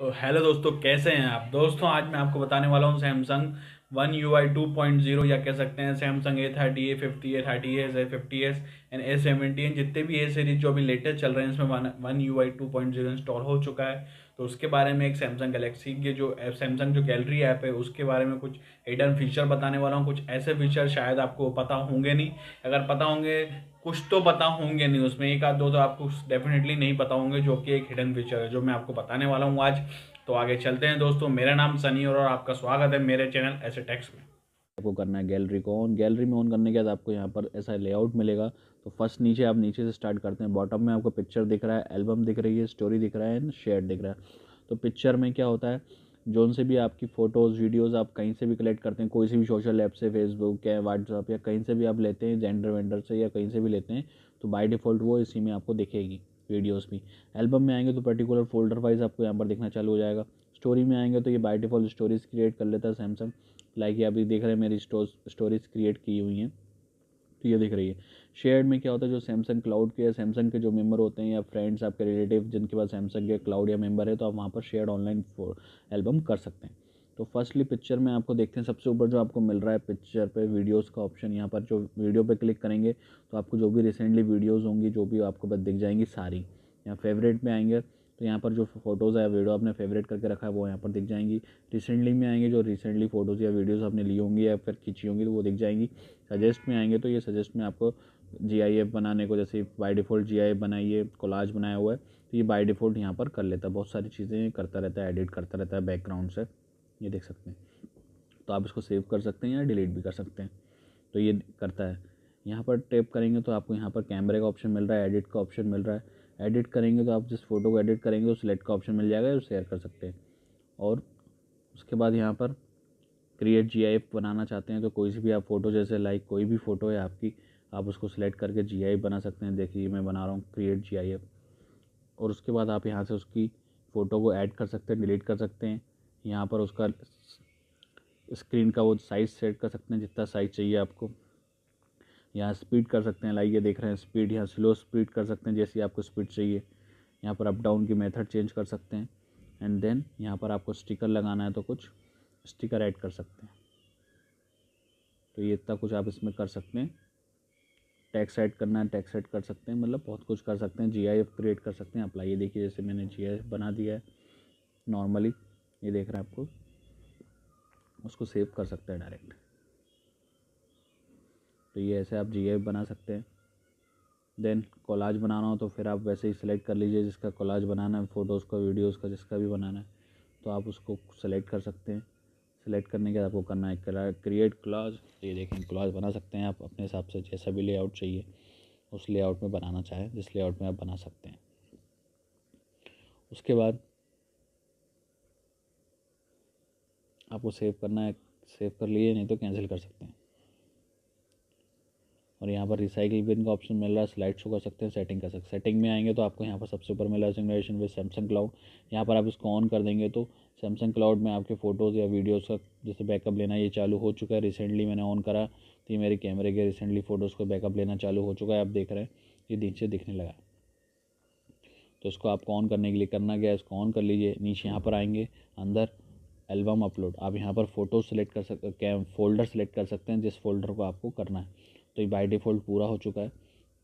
तो हेलो दोस्तों कैसे हैं आप दोस्तों आज मैं आपको बताने वाला हूँ Samsung One U I two point zero या कह सकते हैं Samsung A thirty A fifty A thirty S A fifty S and A seventy N जितने भी ए सीरीज जो अभी लेटेस्ट चल रहे हैं इसमें one One U I two point zero install हो चुका है तो उसके बारे में एक सैमसंग गलेक्सी के जो सैमसंग जो गैलरी ऐप है उसके बारे में कुछ हिडन फीचर बताने वाला हूँ कुछ ऐसे फीचर शायद आपको पता होंगे नहीं अगर पता होंगे कुछ तो पता होंगे नहीं उसमें एक आध दो तो आपको डेफिनेटली नहीं पता होंगे जो कि एक हिडन फीचर है जो मैं आपको बताने वाला हूँ आज तो आगे चलते हैं दोस्तों मेरा नाम सनी और आपका स्वागत है मेरे चैनल ऐसे टेक्स में आपको करना है गैलरी को ऑन गैलरी में ऑन करने के बाद आपको यहाँ पर ऐसा लेआउट मिलेगा तो फर्स्ट नीचे आप नीचे से स्टार्ट करते हैं बॉटम में आपको पिक्चर दिख रहा है एल्बम दिख रही है स्टोरी दिख रहा है एंड शेयर दिख रहा है तो पिक्चर में क्या होता है जोन से भी आपकी फ़ोटोज़ वीडियोज़ आप कहीं से भी कलेक्ट करते हैं कोई से भी सोशल ऐप से फेसबुक या व्हाट्सअप या कहीं से भी आप लेते हैं जेंडर वेंडर से या कहीं से भी लेते हैं तो बाय डिफ़ॉल्ट वो इसी में आपको दिखेगी वीडियोस भी एल्बम में आएंगे तो पर्टिकुलर फोल्डर वाइज आपको यहाँ पर देखना चालू हो जाएगा स्टोरी में आएंगे तो ये बाई डिफ़ॉल्ट स्टोरीज क्रिएट कर लेता है सैमसंग लाइक ये अभी देख रहे हैं मेरी स्टोरेज क्रिएट की हुई हैं तो ये दिख रही है शेयर्ड में क्या होता है जो सैमसंग क्लाउड के या सैमसंग के जो मेंबर होते हैं या फ्रेंड्स आपके रिलेटिव जिनके पास सैमसंग के क्लाउड या मेंबर है तो आप वहाँ पर शेयर ऑनलाइन एल्बम कर सकते हैं तो फर्स्टली पिक्चर में आपको देखते हैं सबसे ऊपर जो आपको मिल रहा है पिक्चर पे वीडियोस का ऑप्शन यहाँ पर जो वीडियो पे क्लिक करेंगे तो आपको जो भी रिसेंटली वीडियोस होंगी जो भी आपको बस दिख जाएंगी सारी यहाँ फेवरेट में आएंगे तो यहाँ पर जो फोटोज़ है वीडियो आपने फेवरेट करके रखा है वो यहाँ पर दिख जाएंगी रिसेंटली में आएंगे जो रिसेंटली फ़ोटोज़ या वीडियोज़ आपने ली होंगी या फिर खींची होंगी तो वो दिख जाएंगी सजेस्ट में आएंगे तो ये सजेस्ट में आपको जी आई एफ बनाने को जैसे by default G I F बनाइए कोलाज बनाया हुआ है तो ये बाई डिफ़ॉल्ट यहाँ पर कर लेता है बहुत सारी चीज़ें करता रहता है एडिट करता रहता है बैकग्राउंड से ये देख सकते हैं तो आप इसको सेव कर सकते हैं या डिलीट भी कर सकते हैं तो ये करता है यहाँ पर टेप करेंगे तो आपको यहाँ पर कैमरे का ऑप्शन मिल रहा है एडिट का ऑप्शन मिल रहा है एडिट करेंगे तो आप जिस फ़ोटो को एडिट करेंगे तो सिलेक्ट का ऑप्शन मिल जाएगा और शेयर कर सकते हैं और उसके बाद यहाँ पर क्रिएट जी बनाना चाहते हैं तो कोई सी भी आप फ़ोटो जैसे लाइक कोई भी फ़ोटो है आपकी आप उसको सिलेक्ट करके जी बना सकते हैं देखिए मैं बना रहा हूँ क्रिएट जी और उसके बाद आप यहाँ से उसकी फ़ोटो को ऐड कर सकते हैं डिलीट कर सकते हैं यहाँ पर उसका स्क्रीन का वो साइज़ सेट कर सकते हैं जितना साइज़ चाहिए आपको यहाँ स्पीड कर सकते हैं लाइक ये देख रहे हैं स्पीड यहाँ स्लो स्पीड कर सकते हैं जैसी आपको स्पीड चाहिए यहाँ पर अप डाउन की मेथड चेंज कर सकते हैं एंड देन यहाँ पर आपको स्टिकर लगाना है तो कुछ स्टिकर ऐड कर सकते हैं तो ये इतना कुछ आप इसमें कर सकते हैं टैक्स ऐड करना है टैक्स ऐड कर सकते हैं मतलब बहुत कुछ कर सकते हैं जी आई एफ क्रिएट कर सकते हैं अप्लाई ये देखिए जैसे मैंने जी आई एफ बना दिया है नॉर्मली ये देख रहे हैं आपको उसको सेव कर सकते हैं डायरेक्ट तो ये ऐसे आप जी बना सकते हैं देन कोलाज बनाना हो तो फिर आप वैसे ही सिलेक्ट कर लीजिए जिसका कोलाज बनाना है फ़ोटोज़ का वीडियोज़ का जिसका भी बनाना है तो आप उसको सेलेक्ट कर सकते हैं सेलेक्ट करने के बाद आपको करना है क्रिएट कोलाज तो ये देखें कोलाज बना सकते हैं आप अपने हिसाब से जैसा भी लेआउट चाहिए उस लेआउट में बनाना चाहें जिस लेआउट में आप बना सकते हैं उसके बाद आपको सेव करना है सेव कर लिए नहीं तो कैंसिल कर सकते हैं और यहाँ पर रिसाइकिल बिन का ऑप्शन मिल रहा है स्लाइड शो कर सकते हैं सेटिंग कर सकते हैं सेटिंग में आएंगे तो आपको यहाँ पर सबसे ऊपर मिल रहा है सिमुलेशन विद सैमसंग क्लाउड यहाँ पर आप इसको ऑन कर देंगे तो सैमसंग क्लाउड में आपके फ़ोटोज़ या वीडियोज़ का जैसे बैकअप लेना ये चालू हो चुका है रिसेंटली मैंने ऑन करा तो ये मेरे कैमरे के रिसेंटली फ़ोटोज़ को बैकअप लेना चालू हो चुका है आप देख रहे हैं ये नीचे दिखने लगा तो इसको आपको ऑन करने के लिए करना गया इसको ऑन कर लीजिए नीचे यहाँ पर आएंगे अंदर एल्बम अपलोड आप यहाँ पर फ़ोटो सेलेक्ट कर सकते फोल्डर सेलेक्ट कर सकते हैं जिस फोल्डर को आपको करना है तो ये बाई डिफ़ॉल्ट पूरा हो चुका है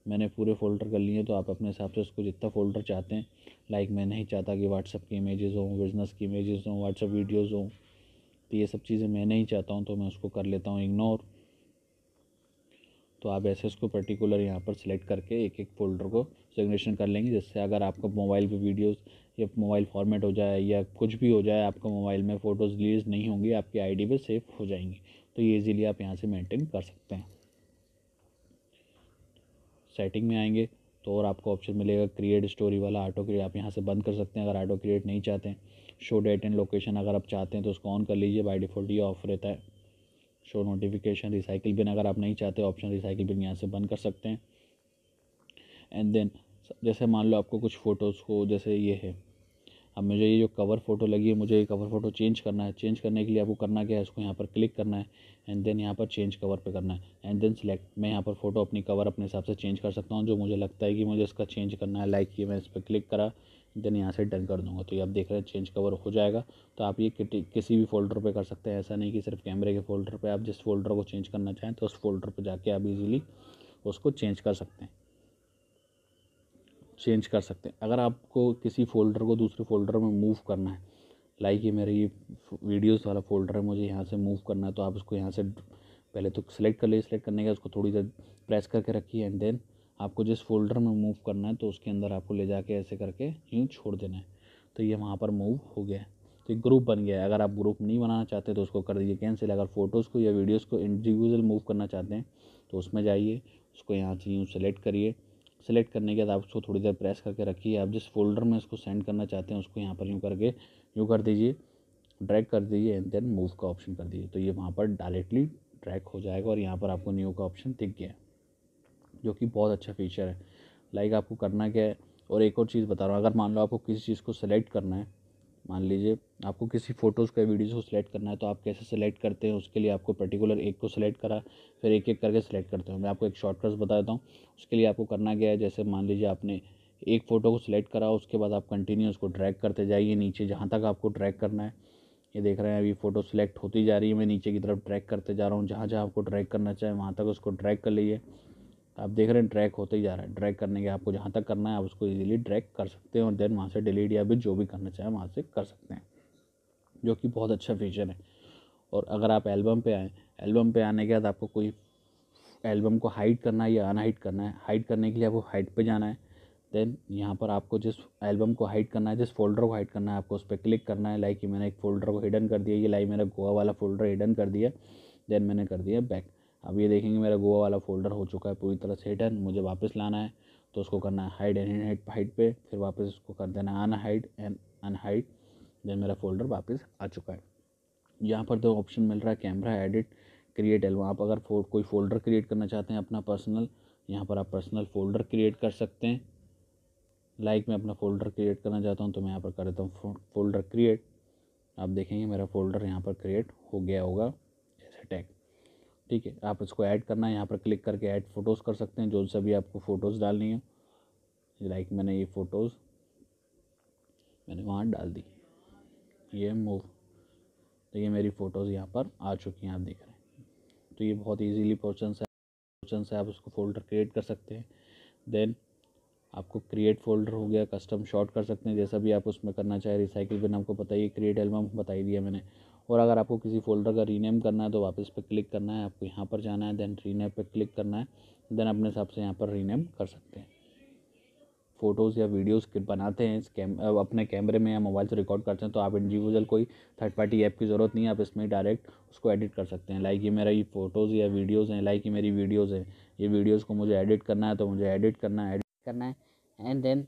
मैंने पूरे फ़ोल्डर कर लिए तो आप अपने हिसाब से उसको जितना फ़ोल्डर चाहते हैं लाइक मैं नहीं चाहता कि व्हाट्सअप की इमेजेस हों बिज़नेस की इमेजेस हों व्हाट्सअप वीडियोस हों तो ये सब चीज़ें मैं नहीं चाहता हूँ तो मैं उसको कर लेता हूँ इग्नोर तो आप ऐसे उसको पर्टिकुलर यहाँ पर सिलेक्ट करके एक एक फोल्डर को सिग्नेशन कर लेंगे जिससे अगर आपका मोबाइल पे वीडियोस या मोबाइल फॉर्मेट हो जाए या कुछ भी हो जाए आपका मोबाइल में फ़ोटोज़ रिलीज़ नहीं होंगी आपकी आईडी पे सेफ हो जाएंगी तो ये इजीली आप यहाँ से मेंटेन कर सकते हैं सेटिंग में आएंगे तो और आपको ऑप्शन मिलेगा क्रिएट स्टोरी वाला ऑटो क्रिएट आप यहाँ से बंद कर सकते हैं अगर ऑटो क्रिएट नहीं चाहते हैं शो डेट एंड लोकेशन अगर आप चाहते हैं तो उसको ऑन कर लीजिए बाई डिफ़ॉल्ट ये ऑफ रहता है शो नोटिफिकेशन रिसाइकिल बिन अगर आप नहीं चाहते ऑप्शन रिसाइकिल बिन यहाँ से बंद कर सकते हैं एंड देन जैसे मान लो आपको कुछ फ़ोटोज़ को जैसे ये है अब मुझे ये जो कवर फ़ोटो लगी है मुझे ये कवर फ़ोटो चेंज करना है चेंज करने के लिए आपको करना क्या है इसको यहाँ पर क्लिक करना है एंड देन यहाँ पर चेंज कवर पे करना है एंड देन सिलेक्ट मैं यहाँ पर फ़ोटो अपनी कवर अपने हिसाब से चेंज कर सकता हूँ जो मुझे लगता है कि मुझे इसका चेंज करना है लाइक ये मैं इस पर क्लिक करा देन यहाँ से डन कर दूँगा तो ये आप देख रहे हैं चेंज कवर हो जाएगा तो आप ये किसी भी फोल्डर पर कर सकते हैं ऐसा नहीं कि सिर्फ कैमरे के फोल्डर पर आप जिस फोल्डर को चेंज करना चाहें तो उस फोल्डर पर जाके आप ईजिली उसको चेंज कर सकते हैं चेंज कर सकते हैं अगर आपको किसी फ़ोल्डर को दूसरे फ़ोल्डर में मूव करना है लाइक ये मेरा ये वीडियोस वाला फ़ोल्डर है मुझे यहाँ से मूव करना है तो आप उसको यहाँ से पहले तो सिलेक्ट कर लीजिए सिलेक्ट करने के उसको थोड़ी देर प्रेस करके रखिए एंड देन आपको जिस फोल्डर में मूव करना है तो उसके अंदर आपको ले जाके ऐसे करके यूँ छोड़ देना है तो ये वहाँ पर मूव हो गया है तो एक ग्रुप बन गया है अगर आप ग्रुप नहीं बनाना चाहते तो उसको कर दीजिए कैंसिल अगर फ़ोटोज़ को या वीडियोज़ को इंडिविजुअल मूव करना चाहते हैं तो उसमें जाइए उसको यहाँ से यूँ सेलेक्ट करिए सेलेक्ट करने के बाद आप उसको थोड़ी देर प्रेस करके रखिए आप जिस फोल्डर में उसको सेंड करना चाहते हैं उसको यहाँ पर यूँ करके यूँ कर दीजिए ड्रैग कर दीजिए एंड देन मूव का ऑप्शन कर दीजिए तो ये वहाँ पर डायरेक्टली ड्रैक हो जाएगा और यहाँ पर आपको न्यू का ऑप्शन दिख गया जो कि बहुत अच्छा फीचर है लाइक आपको करना क्या है और एक और चीज़ बता रहा हूँ अगर मान लो आपको किसी चीज़ को सेलेक्ट करना है मान लीजिए आपको किसी फ़ोटोज़ का वीडियोज़ को सिलेक्ट करना है तो आप कैसे सेलेक्ट करते हैं उसके लिए आपको पर्टिकुलर एक को सिलेक्ट करा फिर एक एक करके सेलेक्ट करते हो मैं आपको एक शॉर्टकट बता देता हूँ उसके लिए आपको करना क्या है जैसे मान लीजिए आपने एक फ़ोटो को सिलेक्ट करा उसके बाद आप कंटिन्यू उसको ड्रैग करते जाइए नीचे जहाँ तक आपको ट्रैक करना है ये देख रहे हैं अभी फ़ोटो सिलेक्ट होती जा रही है मैं नीचे की तरफ ट्रैक करते जा रहा हूँ जहाँ जहाँ आपको ट्रैक करना चाहे वहाँ तक उसको ट्रैक कर लीजिए आप देख रहे हैं ट्रैक होते ही जा रहा है ट्रैक करने के आपको जहाँ तक करना है आप उसको इजीली ट्रैक कर सकते हैं और देन वहाँ से डिलीट या भी जो भी करना चाहें वहाँ से कर सकते हैं जो कि बहुत अच्छा फीचर है और अगर आप एल्बम पे आएँ एल्बम पे आने के बाद आपको कोई एल्बम को हाइड करना है या अनहाइड करना है हाइड करने के लिए आपको हाइड पर जाना है देन यहाँ पर आपको जिस एल्बम को हाइड करना है जिस फोल्डर को हाइड करना है आपको उस पर क्लिक करना है लाइक मैंने एक फ़ोल्डर को हिडन कर दिया ये लाइक मेरा गोवा वाला फोल्डर हिडन कर दिया देन मैंने कर दिया बैक अब ये देखेंगे मेरा गोवा वाला फोल्डर हो चुका है पूरी तरह से हिटन मुझे वापस लाना है तो उसको करना है हाइड एंड हाइड हाइड पे फिर वापस उसको कर देना unhide and unhide then मेरा फोल्डर वापस आ चुका है यहाँ पर तो ऑप्शन मिल रहा है कैमरा एडिट क्रिएट एल्बम आप अगर फो, कोई फोल्डर क्रिएट करना चाहते हैं अपना पर्सनल यहाँ पर आप पर्सनल फोल्डर क्रिएट कर सकते हैं लाइक like मैं अपना फोल्डर क्रिएट करना चाहता हूँ तो मैं यहाँ पर कर देता हूँ फोल्डर क्रिएट आप देखेंगे मेरा फोल्डर यहाँ पर क्रिएट हो गया होगा ठीक है आप इसको ऐड करना है यहाँ पर क्लिक करके ऐड फ़ोटोज़ कर सकते हैं जो सभी आपको फ़ोटोज़ डालनी है लाइक मैंने ये फ़ोटोज़ मैंने वहाँ डाल दी ये मूव तो ये मेरी फ़ोटोज़ यहाँ पर आ चुकी हैं आप देख रहे हैं तो ये बहुत ईजीली पोर्चन से पोर्चन से आप उसको फोल्डर क्रिएट कर सकते हैं देन आपको क्रिएट फोल्डर हो गया कस्टम शॉर्ट कर सकते हैं जैसा भी आप उसमें करना चाहे रिसाइकिल बिन आपको बताइए क्रिएट एल्बम बताई दिया मैंने और अगर आपको किसी फोल्डर का रीनेम करना है तो वापस पे क्लिक करना है आपको यहाँ पर जाना है देन रीनेम पे क्लिक करना है देन अपने हिसाब से यहाँ पर रीनेम कर सकते हैं फ़ोटोज़ या वीडियोज़ बनाते हैं इस कैम अपने कैमरे में या मोबाइल से रिकॉर्ड करते हैं तो आप इंडिविजुअल कोई थर्ड पार्टी ऐप की ज़रूरत नहीं है आप इसमें डायरेक्ट उसको एडिट कर सकते हैं लाइक ये मेरा ये फ़ोटोज़ या वीडियोज़ हैं लाइक ये मेरी वीडियोज़ हैं ये वीडियोज़ को मुझे एडिट करना है तो मुझे एडिट करना है करना है एंड देन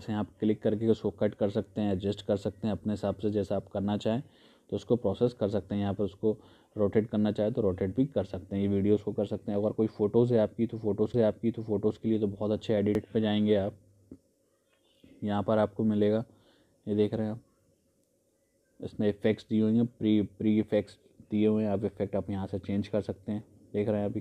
जैसे आप क्लिक करके उसको कट कर सकते हैं एडजस्ट कर सकते हैं अपने हिसाब से जैसा आप करना चाहें तो उसको प्रोसेस कर सकते हैं यहाँ पर उसको रोटेट करना चाहे तो रोटेट भी कर सकते हैं ये वीडियोस को कर सकते हैं अगर कोई फ़ोटोज़ है आपकी तो फ़ोटोज़ है आपकी तो फ़ोटोज़ के लिए तो बहुत अच्छे एडिट पे जाएंगे आप यहाँ पर आपको मिलेगा ये देख रहे हैं आप इसमें इफ़ेक्ट्स दिए हुए हैं प्री प्री इफ़ेक्ट्स दिए हुए हैं आप इफ़ेक्ट आप यहाँ से चेंज कर सकते हैं देख रहे हैं अभी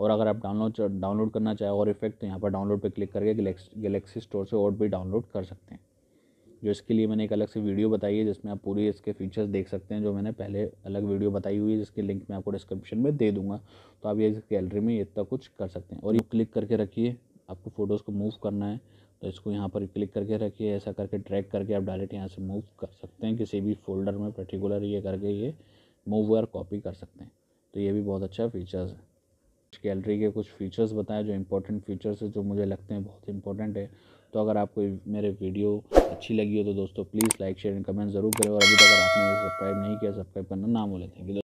और अगर आप डाउनलोड डाउनलोड करना चाहें और इफेक्ट तो यहाँ पर डाउनलोड पर क्लिक करके गलेक्सी स्टोर से और भी डाउनलोड कर सकते हैं जो इसके लिए मैंने एक अलग से वीडियो बताई है जिसमें आप पूरी इसके फीचर्स देख सकते हैं जो मैंने पहले अलग वीडियो बताई हुई है जिसकी लिंक मैं आपको डिस्क्रिप्शन में दे दूंगा तो आप ये गैलरी में इतना कुछ कर सकते हैं और ये क्लिक करके रखिए आपको फ़ोटोज़ को मूव करना है तो इसको यहाँ पर क्लिक करके रखिए ऐसा करके ट्रैक करके आप डायरेक्ट यहाँ से मूव कर सकते हैं किसी भी फोल्डर में पर्टिकुलर ये करके ये मूव और कॉपी कर सकते हैं तो ये भी बहुत अच्छा फीचर्स है गैलरी के कुछ फीचर्स बताएं जो इंपॉर्टेंट फीचर्स है जो मुझे लगते हैं बहुत इंपॉर्टेंट है तो अगर आपको मेरे वीडियो अच्छी लगी हो तो दोस्तों please like share and comment ज़रूर करें और अभी तक अगर आपने सब्सक्राइब नहीं किया सब्सक्राइब करना ना बोले थैंक यू